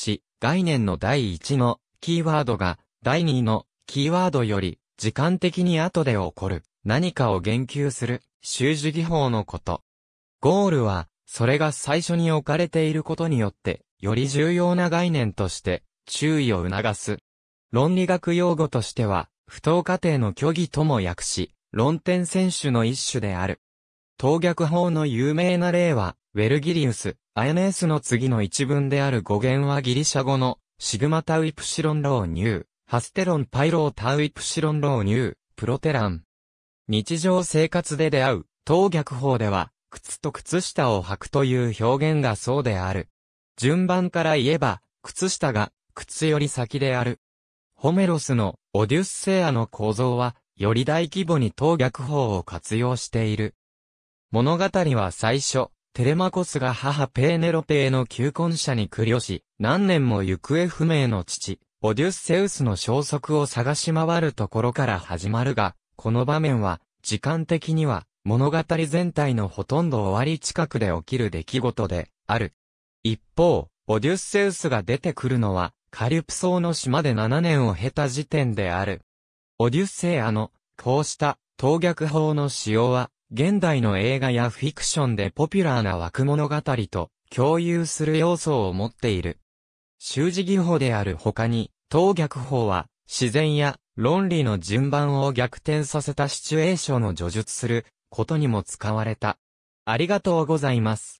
し、概念の第1のキーワードが第2のキーワードより時間的に後で起こる何かを言及する習字技法のこと。ゴールは、それが最初に置かれていることによって、より重要な概念として注意を促す。論理学用語としては、不当過程の虚偽とも訳し、論点選手の一種である。当逆法の有名な例は、ウェルギリウス、アヤネースの次の一文である語源はギリシャ語の、シグマタウイプシロンローニュー、ハステロンパイロータウイプシロンローニュー、プロテラン。日常生活で出会う、当逆法では、靴と靴下を履くという表現がそうである。順番から言えば、靴下が、靴より先である。ホメロスのオデュッセアの構造は、より大規模に当逆法を活用している。物語は最初、テレマコスが母ペーネロペーの求婚者に苦慮し、何年も行方不明の父、オデュッセウスの消息を探し回るところから始まるが、この場面は、時間的には、物語全体のほとんど終わり近くで起きる出来事で、ある。一方、オデュッセウスが出てくるのは、カリュプソーの島で7年を経た時点である。オデュッセアの、こうした、投虐法の使用は、現代の映画やフィクションでポピュラーな枠物語と共有する要素を持っている。習字技法である他に、当逆法は、自然や論理の順番を逆転させたシチュエーションを叙述することにも使われた。ありがとうございます。